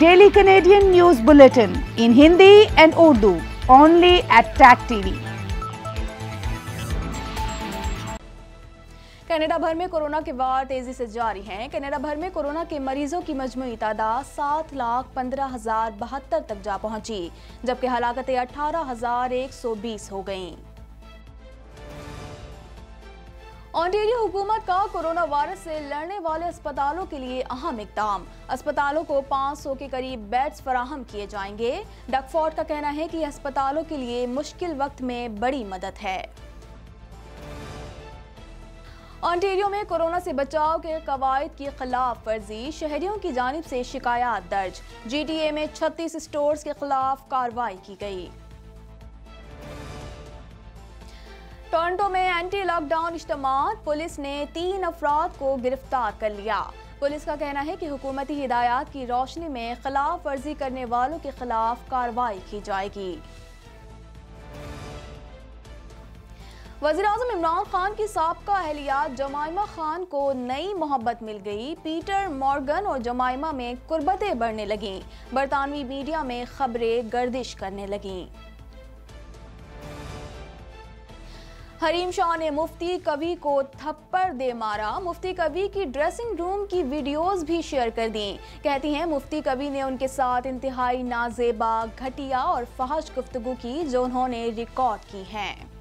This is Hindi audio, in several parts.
Daily Canadian news bulletin in Hindi and Urdu only at Tag TV Canada भर में कोरोना के वार तेजी से जारी हैं कनाडा भर में कोरोना के मरीजों की मजमू तादाद सात लाख पंद्रह हजार बहत्तर तक जा पहुंची जबकि हलाकतें अठारह हजार एक सौ बीस हो गईं। ऑन्टेरियो हुकूमत का कोरोना वायरस से लड़ने वाले अस्पतालों के लिए अहम इकदाम अस्पतालों को 500 के करीब बेड्स फराहम किए जाएंगे डकफोर्ड का कहना है कि अस्पतालों के लिए मुश्किल वक्त में बड़ी मदद है ऑन्टेरियो में कोरोना से बचाव के कवायद की खिलाफ वर्जी शहरियों की जानब से शिकायत दर्ज जी में छत्तीस स्टोर के खिलाफ कार्रवाई की गई टोरंटो में एंटी लॉकडाउन इज्तम पुलिस ने तीन अफराद को गिरफ्तार कर लिया पुलिस का कहना है कि हुकूमती हिदायत की रोशनी में खिलाफ वर्जी करने वालों के खिलाफ कार्रवाई की जाएगी वजी अजम इमरान खान की सबका अहलियात जमाइमा खान को नई मोहब्बत मिल गई पीटर मॉर्गन और जमाइमा में कुर्बतें बढ़ने लगीं बरतानवी मीडिया में खबरें गर्दिश करने लगीं हरीम शाह ने मुफ्ती कवि को थप्पड़ दे मारा मुफ्ती कवि की ड्रेसिंग रूम की वीडियोस भी शेयर कर दी कहती हैं मुफ्ती कवि ने उनके साथ इंतहाई नाजेबा घटिया और फहश गुफ्तगु की जो उन्होंने रिकॉर्ड की हैं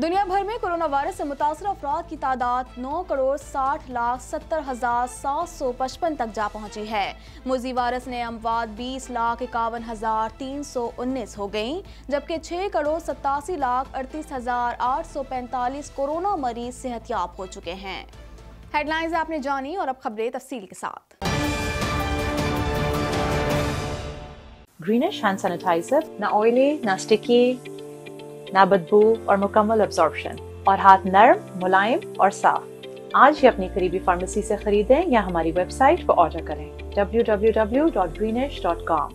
दुनिया भर में कोरोना वायरस से मुतासर अफराद की तादाद 9 करोड़ 60 लाख सत्तर हजार सात सौ पचपन तक जा पहुंची है मुजी वायरस ने अमवाद 20 लाख इक्यावन हजार तीन सौ उन्नीस हो गई जबकि 6 करोड़ सतासी लाख अड़तीस हजार आठ सौ पैंतालीस कोरोना मरीज सेहतियाब हो चुके हैं हेडलाइंस आपने जानी और अब खबरें तफसील के साथ ग्रीनिश हैंड सैनिटाइजर ना ऑयली ना स्टिकी ना बदबू और मुकम्मल अब्जॉर्बशन और हाथ नरम मुलायम और साफ आज ही अपनी करीबी फार्मेसी से खरीदें या हमारी वेबसाइट पर ऑर्डर करें www.greenish.com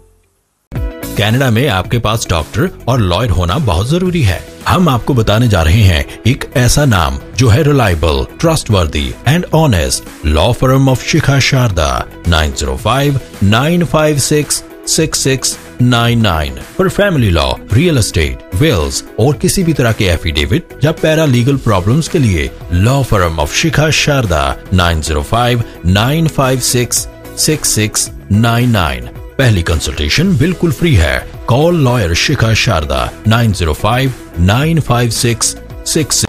कनाडा में आपके पास डॉक्टर और लॉयर होना बहुत जरूरी है हम आपको बताने जा रहे हैं एक ऐसा नाम जो है reliable trustworthy and honest law firm of Shikha Sharda nine zero five nine five six six six four family law real estate wills और किसी भी तरह के एफिडेविट या पैरा लीगल प्रॉब्लम के लिए law firm of Shikha Sharda nine nine nine zero five five six six six nine पहली कंसल्टेशन बिल्कुल फ्री है call lawyer Shikha Sharda nine zero five nine five six six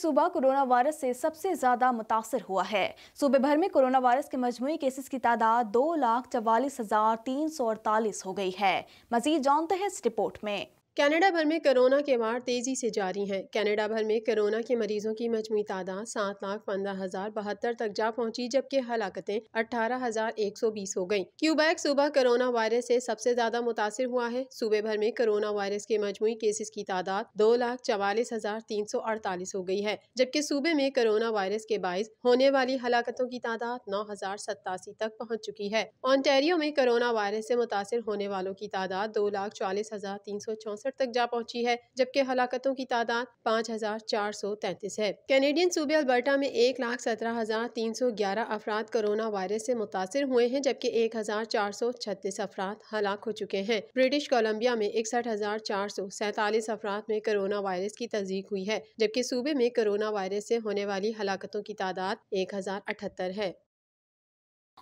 सूबा कोरोना वायरस से सबसे ज्यादा मुतासर हुआ है सूबे भर में कोरोना वायरस के मजमू केसेस की तादाद दो लाख चवालीस हजार तीन सौ अड़तालीस हो गई है मजीद जानते हैं इस रिपोर्ट में कनाडा भर में कोरोना के वार तेज़ी से जारी हैं कनाडा भर में कोरोना के मरीजों की मजमू तादाद सात लाख पंद्रह हज़ार बहत्तर तक जा पहुंची जबकि हलाकतें अठारह हज़ार एक सौ बीस हो गयी क्यूबैक सूबा कोरोना वायरस से सबसे ज़्यादा मुतासर हुआ है सूबे भर में कोरोना वायरस के मजमू केसेस की तादाद दो लाख चवालीस हज़ार तीन सौ अड़तालीस हो गयी है जबकि सूबे में कोरोना वायरस के बायस होने वाली हलाकतों की तादाद नौ हज़ार सतासी तक पहुँच चुकी है ऑनटेरियो में कोरोना वायरस ऐसी मुतासर होने वालों की तादाद दो लाख चालीस हज़ार तीन सौ चौसठ तिरसठ तक जा पहुंची है जबकि हलाकतों की तादाद पाँच हजार चार सौ तैंतीस है कैनेडियन सूबे अल्बर्टा में एक लाख सत्रह हजार तीन सौ ग्यारह अफराद कोरोना वायरस से मुतासर हुए हैं जबकि एक हजार चार सौ छत्तीस अफराद हलाक हो चुके हैं ब्रिटिश कोलम्बिया में इकसठ हजार चार सौ सैतालीस अफराद में कोरोना वायरस की तस्दीक हुई है जबकि सूबे में कोरोना वायरस से होने वाली हलाकतों की तादाद एक हजार अठहत्तर है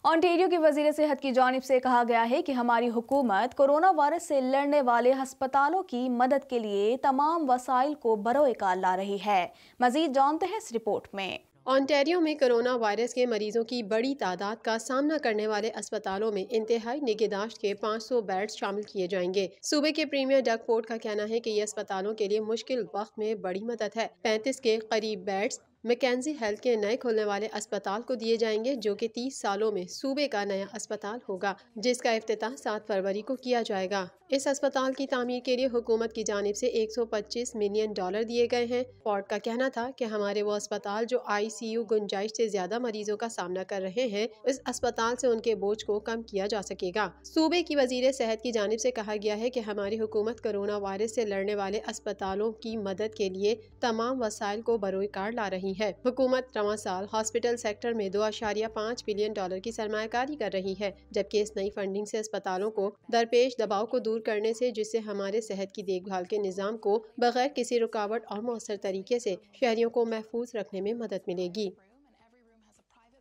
ऑन्टेरियो के वजीर सेहत की जानब से कहा गया है कि हमारी हुकूमत कोरोना वायरस से लड़ने वाले हस्पतालों की मदद के लिए तमाम वसाइल को बरोकाल ला रही है मजीद जानते हैं इस रिपोर्ट में ऑन्टेरियो में कोरोना वायरस के मरीजों की बड़ी तादाद का सामना करने वाले अस्पतालों में इंतहाई निगहदाश्त के 500 बेड शामिल किए जाएंगे सूबे के प्रीमियर डग फोर्ट का कहना है कि ये अस्पतालों के लिए मुश्किल वक्त में बड़ी मदद है 35 के करीब बेड्स मैकेजी हेल्थ के नए खोलने वाले अस्पताल को दिए जाएंगे जो कि तीस सालों में सूबे का नया अस्पताल होगा जिसका अफ्ताह सात फरवरी को किया जाएगा इस अस्पताल की तामीर के लिए हुकूमत की जानब से 125 मिलियन डॉलर दिए गए हैं फोर्ड का कहना था कि हमारे वो अस्पताल जो आई सी यू गुंजाइश से ज्यादा मरीजों का सामना कर रहे हैं इस अस्पताल से उनके बोझ को कम किया जा सकेगा सूबे की वजीर सेहत की जानब से कहा गया है कि हमारी हुकूमत कोरोना वायरस से लड़ने वाले अस्पतालों की मदद के लिए तमाम वसाइल को कार ला रही है हुकूमत रवा साल हॉस्पिटल सेक्टर में दो अशारिया पाँच बिलियन डॉलर की सरमाकारी कर रही है जबकि इस नई फंडिंग से अस्पतालों को दरपेश दबाव को दूर करने से जिससे हमारे सेहत की देखभाल के निज़ाम को बगैर किसी रुकावट और मौसर तरीके से शहरियों को महफूज रखने में मदद मिलेगी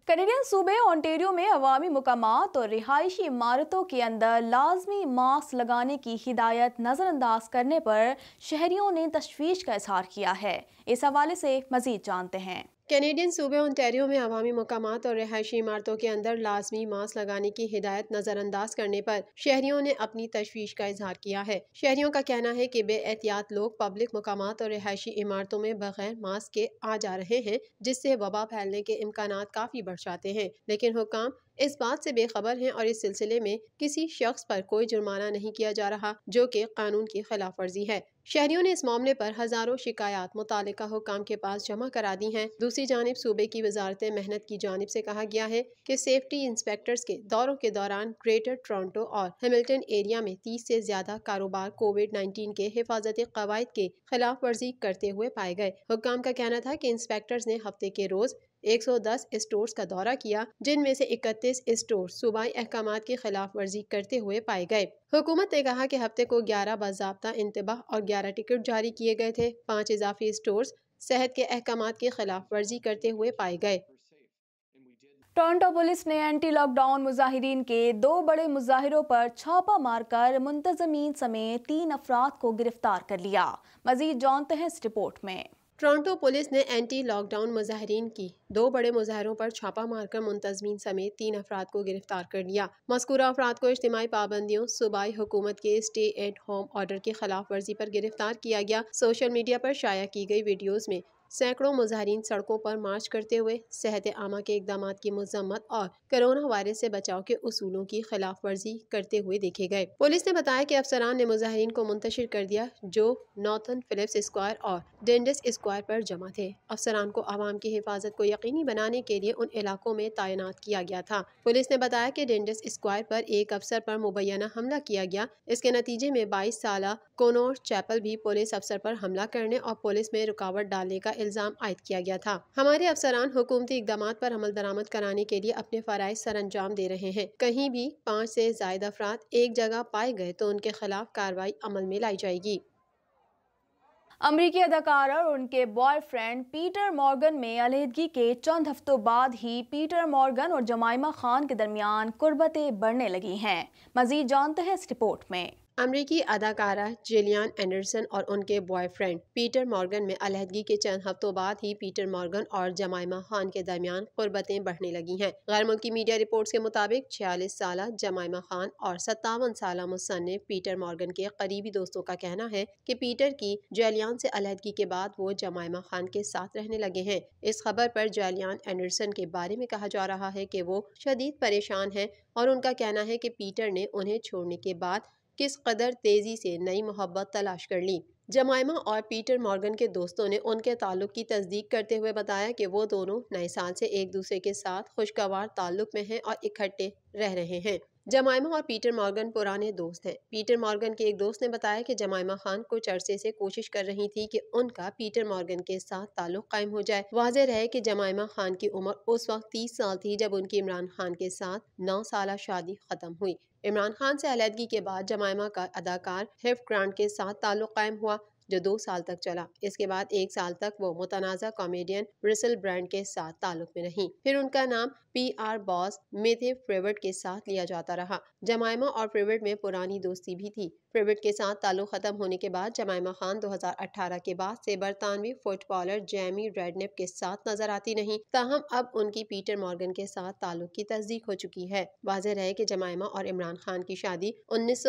कनेडियन सूबे ओंटेरियो में अवामी मकाम और रिहायशी इमारतों के अंदर लाजमी मास्क लगाने की हिदायत नज़रअंदाज करने पर शहरीों ने तशवीश का इजहार किया है इस हवाले से मज़ीद जानते हैं कैनेडियन सूबे ओंटेरियो में अवामी मकाम और रिहायशी इमारतों के अंदर लाजमी मास्क लगाने की हिदायत नज़रअंदाज करने पर शहरियों ने अपनी तशवीश का इजहार किया है शहरियों का कहना है कि एहतियात लोग पब्लिक मकाम और रिहायशी इमारतों में बगैर मास्क के आ जा रहे हैं जिससे वबा फैलने के इम्कान काफ़ी बढ़ जाते हैं लेकिन हुकाम इस बात से बेखबर हैं और इस सिलसिले में किसी शख्स पर कोई जुर्माना नहीं किया जा रहा जो कि कानून की खिलाफ वर्जी है शहरियों ने इस मामले पर हजारों शिकायत मुतल हुकाम के पास जमा करा दी हैं दूसरी जानब सूबे की वजारत मेहनत की जानब से कहा गया है कि सेफ्टी इंस्पेक्टर्स के दौरों के दौरान ग्रेटर टोरंटो और हेमिल्टन एरिया में तीस से ज्यादा कारोबार कोविड नाइन्टीन के हिफाजती कवायद के खिलाफ वर्जी करते हुए पाए गए हुकाम का कहना था की इंस्पेक्टर्स ने हफ्ते के रोज 110 स्टोर्स का दौरा किया जिनमें से 31 स्टोर सूबाई अहकाम की खिलाफ वर्जी करते हुए पाए गए हुकूमत ने कहा कि हफ्ते को 11 बाबा इंतबाह और 11 टिकट जारी किए गए थे पाँच इजाफी स्टोर सेहत के अहकाम की खिलाफ वर्जी करते हुए पाए गए टोरंटो पुलिस ने एंटी लॉकडाउन मुजाहरीन के दो बड़े मुजाहिरों पर छापा मारकर मुंतजमीन समेत तीन अफराद को गिरफ्तार कर लिया मजीद जानते हैं इस रिपोर्ट में टोरंटो पुलिस ने एंटी लॉकडाउन मुजाहरीन की दो बड़े मुजाहरों पर छापा मारकर मुंतजमीन समेत तीन अफराद को गिरफ्तार कर लिया मस्कूरा अफराद को इज्तमी पाबंदियों सूबाई हुकूमत के स्टे एट होम ऑर्डर की खिलाफ वर्जी पर गिरफ्तार किया गया सोशल मीडिया पर शाया की गई वीडियोज में सैकड़ों मुजाहरीन सड़कों पर मार्च करते हुए सेहत आमा के इकदाम की मजम्मत और कोरोना वायरस से बचाव के असूलों की खिलाफ वर्जी करते हुए देखे गए पुलिस ने बताया कि अफसरान ने मुजाहरीन को मुंतशिर कर दिया जो नॉर्थन फिलिप्स स्क्वायर और डेंडिस स्क्वायर पर जमा थे अफसरान को आवाम की हिफाजत को यकीनी बनाने के लिए उन इलाकों में तैनात किया गया था पुलिस ने बताया की डेंडिस स्क्वायर पर एक अफसर पर मुबैना हमला किया गया इसके नतीजे में बाईस साल कोनोर चैपल भी पुलिस अफसर पर हमला करने और पुलिस में रुकावट डालने का इल्ज़ाम आयद किया गया था हमारे अफसरान हुकूमती इकदाम पर अमल दरामद कराने के लिए अपने फ़रज़ सर अंजाम दे रहे हैं कहीं भी पाँच से जायद अफराद एक जगह पाए गए तो उनके खिलाफ कार्रवाई अमल में लाई जाएगी अमरीकी अदाकार और उनके बॉयफ्रेंड पीटर मॉर्गन में अलीहदगी के चंद हफ्तों बाद ही पीटर मॉर्गन और जमाइमा खान के दरमियान कुर्बतें बढ़ने लगी हैं मजीद जानते हैं इस रिपोर्ट में अमरीकी अदाकारा जिलियन एंडरसन और उनके बॉयफ्रेंड पीटर मॉर्गन में अलहदगी के चंद हफ्तों बाद ही पीटर मॉर्गन और जमायमा खान के दरमियान गुर्बतें बढ़ने लगी हैं गैर मुल्की मीडिया रिपोर्ट्स के मुताबिक छियालीस साल जमाइमा खान और सत्तावन साल मुसन्फ पीटर मॉर्गन के करीबी दोस्तों का कहना है कि पीटर की जैलियान से अलहदगी के बाद वो जमाइमा खान के साथ रहने लगे हैं इस खबर पर जैलियान एंडरसन के बारे में कहा जा रहा है कि वो शदीद परेशान है और उनका कहना है कि पीटर ने उन्हें छोड़ने के बाद किस कदर तेज़ी से नई मोहब्बत तलाश कर ली जमायमा और पीटर मॉर्गन के दोस्तों ने उनके ताल्लुक की तस्दीक करते हुए बताया कि वो दोनों नए साल से एक दूसरे के साथ खुशगवार ताल्लुक में हैं और इकट्ठे रह रहे हैं जमायमा और पीटर मॉर्गन पुराने दोस्त हैं पीटर मॉर्गन के एक दोस्त ने बताया कि जमायमा खान कुछ अरसे से कोशिश कर रही थी कि उनका पीटर मॉर्गन के साथ ताल्लुक कायम हो जाए वाज रहे कि जमायमा खान की उम्र उस वक्त तीस साल थी जब उनकी इमरान खान के साथ नौ साल शादी खत्म हुई इमरान खान से अलीहदगी के बाद जमायमा का अदाकार हिफ ग्रांड के साथ ताल्लुक कायम हुआ जो दो साल तक चला इसके बाद एक साल तक वो मुतनाज़ा कॉमेडियन ब्रिसल ब्रांड के साथ ताल्लुक में रही फिर उनका नाम पी आर बॉस मेथे प्रेवर्ट के साथ लिया जाता रहा जमायमा और प्रेवर्ट में पुरानी दोस्ती भी थी प्रविट के साथ ताल्लुक ख़त्म होने के बाद जमायमा खान 2018 के बाद से बरतानवी फुटबॉलर जैमी रेडनेप के साथ नजर आती नहीं ताहम अब उनकी पीटर मॉर्गन के साथ ताल्लुक की तस्दीक हो चुकी है वाजह रहे की जमायमा और इमरान खान की शादी उन्नीस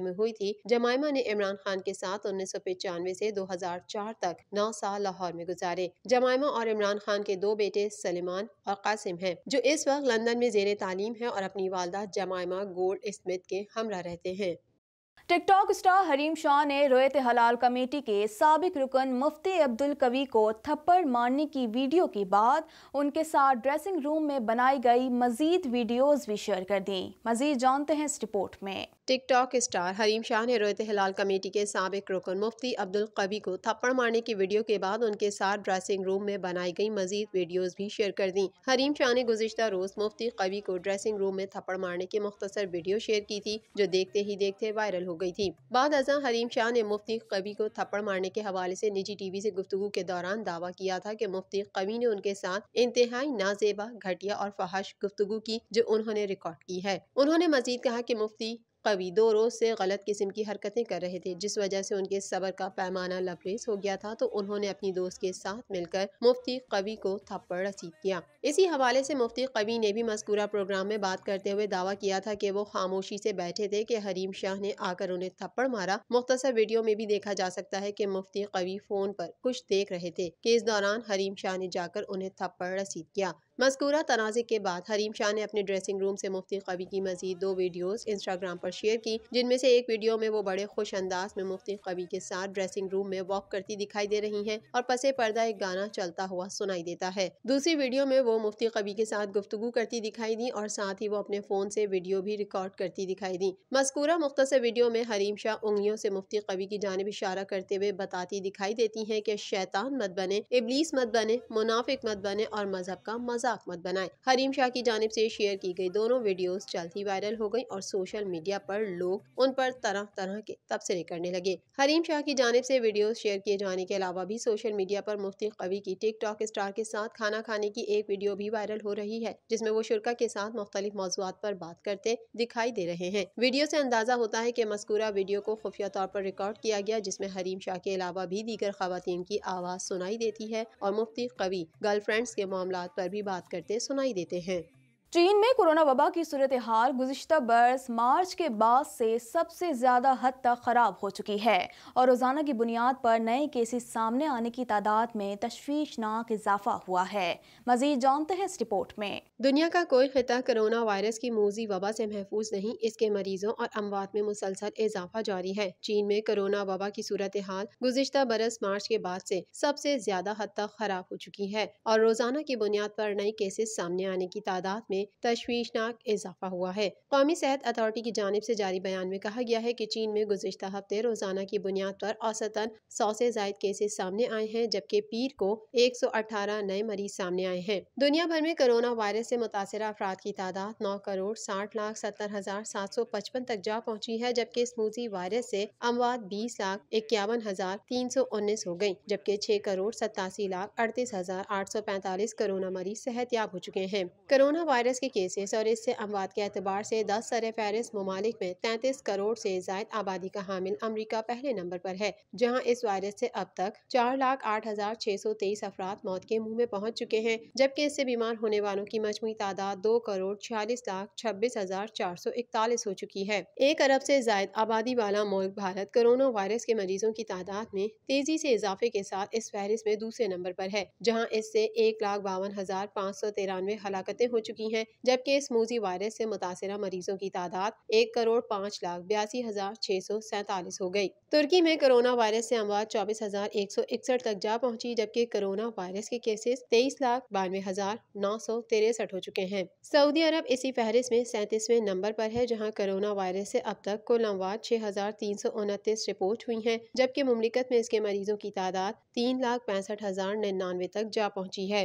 में हुई थी जमायमा ने इमरान खान के साथ उन्नीस से 2004 तक नौ साल लाहौर में गुजारे जमायमा और इमरान खान के दो बेटे सलेमान और कासिम है जो इस वक्त लंदन में जेर तालीम है और अपनी वालदा जमायमा गोल्ड स्मिथ के हमरा रहते हैं टिकटॉक स्टार हरीम शाह ने रोयत हलाल कमेटी के सबक रुकन मुफ्ती अब्दुल कवी को थप्पड़ मारने की वीडियो के बाद उनके साथ ड्रेसिंग रूम में बनाई गई मजीद वीडियोस भी शेयर कर दी मजीद जानते हैं इस रिपोर्ट में टिकटॉक स्टार हरीम शाह ने रोयत हिलाल कमेटी के सबक रुकन मुफ्ती अब्दुल कवी को थप्पड़ मारने की वीडियो के बाद उनके साथ ड्रेसिंग रूम में बनाई गई मजीद वीडियोस भी शेयर कर दी हरीम शाह ने गुजशत रोज मुफ्ती कवी को ड्रेसिंग रूम में थप्पड़ मारने की मुख्तर वीडियो शेयर की थी जो देखते ही देखते वायरल हो गई थी बाद अजा हरीम शाह ने मुफ्ती कवि को थप्पड़ मारने के हवाले से निजी टीवी से गुफ्तु के दौरान दावा किया था कि मुफ्ती कवि ने उनके साथ इंतहाई नाजेबा घटिया और फहश गुफ्तु की जो उन्होंने रिकॉर्ड की है उन्होंने मजीद कहा कि मुफ्ती कवि दो रोज़ से गलत किस्म की हरकतें कर रहे थे जिस वजह से उनके सबर का पैमाना लबरेज हो गया था तो उन्होंने अपनी दोस्त के साथ मिलकर मुफ्ती कवि को थप्पड़ रसीद किया इसी हवाले से मुफ्ती कवि ने भी मस्कूरा प्रोग्राम में बात करते हुए दावा किया था कि वो खामोशी से बैठे थे कि हरीम शाह ने आकर उन्हें थप्पड़ मारा मुख्तसर वीडियो में भी देखा जा सकता है कि मुफ्ती कवि फ़ोन पर कुछ देख रहे थे कि इस दौरान हरीम शाह ने जाकर उन्हें थप्पड़ रसीद किया मस्कूरा तनाज़े के बाद हरीम शाह ने अपने ड्रेसिंग रूम से मुफ्ती कवी की मजीद दो वीडियोस इंस्टाग्राम पर शेयर की जिनमें से एक वीडियो में वो बड़े खुश अंदाज में मुफ्ती कवी के साथ ड्रेसिंग रूम में वॉक करती दिखाई दे रही हैं और पसे पर्दा एक गाना चलता हुआ सुनाई देता है दूसरी वीडियो में वो मुफ्ती कवि के साथ गुफ्तु करती दिखाई दी और साथ ही वो अपने फ़ोन से वीडियो भी रिकॉर्ड करती दिखाई दी मस्कूरा मुख्तर वीडियो में हरीम शाह उंगलियों से मुफ्ती कवि की जानब इशारा करते हुए बताती दिखाई देती है की शैतान मत बने इबलीस मत बने मुनाफिक मत बने और मजहब का मजा मजाक मत बनाएं हरीम शाह की जानब से शेयर की गई दोनों वीडियोस जल्द ही वायरल हो गयी और सोशल मीडिया पर लोग उन पर तरह तरह के तबसरे करने लगे हरीम शाह की जानब से वीडियो शेयर किए जाने के अलावा भी सोशल मीडिया पर मुफ्ती कवि की टिकटॉक स्टार के साथ खाना खाने की एक वीडियो भी वायरल हो रही है जिसमे वो शुरा के साथ मुख्तलिफ मौजूद पर बात करते दिखाई दे रहे हैं वीडियो से अंदाजा होता है की मस्कूरा वीडियो को खुफिया तौर पर रिकॉर्ड किया गया जिसमे हरीम शाह के अलावा भी दीगर खातन की आवाज़ सुनाई देती है और मुफ्ती कवि गर्लफ्रेंड्स के मामला पर भी बात बात करते सुनाई देते हैं चीन में कोरोना वबा की सूरत हाल गुजशत बरस मार्च के बाद से सबसे ज़्यादा हद तक ख़राब हो चुकी है और रोज़ाना की बुनियाद पर नए केसेस सामने आने की तादाद में तशवीशनाक इजाफा हुआ है मजीद जानते हैं इस रिपोर्ट में दुनिया का कोई खिता कोरोना वायरस की मोजी वबा से महफूज नहीं इसके मरीजों और अमवात में मुसलसल इजाफा जारी है चीन में कोरोना वबा की सूरत हाल गुजशत बरस मार्च के बाद से सबसे ज़्यादा हद तक ख़राब हो चुकी है और रोज़ाना की बुनियाद पर नए केसेस सामने आने की तादाद में में तशवीशनाक इजाफा हुआ है कौमी सेहत अथॉरिटी की जानब ऐसी जारी बयान में कहा गया है की चीन में गुजशत हफ्ते रोजाना की बुनियाद आरोप औसतन सौ ऐसी जायद केसेज सामने आए हैं जबकि पीर को एक सौ अठारह नए मरीज सामने आए हैं दुनिया भर में कोरोना वायरस ऐसी मुतासर अफराद की तादाद नौ करोड़ साठ लाख सत्तर हजार सात सौ पचपन तक जा पहुँची है जबकि स्मूजी वायरस ऐसी अमवात बीस लाख इक्यावन हजार तीन सौ उन्नीस हो गयी जबकि छह करोड़ सतासी लाख अड़तीस हजार आठ सौ पैंतालीस कोरोना मरीज सेहत याब हो चुके हैं कोरोना वायरस फहरस्त के केसेस और इससे अमवाद के अतबार से दस सर फहरस्त ममालिक में तैंतीस करोड़ से जायद आबादी का हामिल अमरीका पहले नंबर पर है जहाँ इस वायरस से अब तक चार लाख आठ हजार छह सौ तेईस अफराद मौत के मुँह में पहुँच चुके हैं जबकि इससे बीमार होने वालों की मजमू तादाद दो करोड़ छियालीस लाख छब्बीस हजार चार सौ इकतालीस हो चुकी है एक अरब से जायद आबादी वाला मुल्क भारत कोरोना वायरस के मरीजों की तादाद में तेजी से इजाफे के साथ इस फहरिस्त में दूसरे नंबर पर है जहाँ इससे एक लाख बावन हजार पाँच सौ तिरानवे हलाकतें हो चुकी हैं हैं जबकि इस मूजी वायरस से मुतासर मरीजों की तादाद एक करोड़ पाँच लाख बयासी हजार छह सौ सैतालीस हो गयी तुर्की में कोरोना वायरस से अमवाद चौबीस हजार एक सौ इकसठ तक जा पहुंची जबकि कोरोना वायरस के केसेस तेईस लाख बानवे हजार नौ सौ तिरसठ हो चुके हैं सऊदी अरब इसी फहरिस्त में सैंतीसवें नंबर पर है जहां कोरोना वायरस से अब तक कुल अमवाद छह हजार तीन सौ उनतीस रिपोर्ट हुई हैं जबकि मुमलिकत में इसके मरीजों की तादाद तीन लाख पैंसठ हजार निन्यानवे तक जा पहुंची है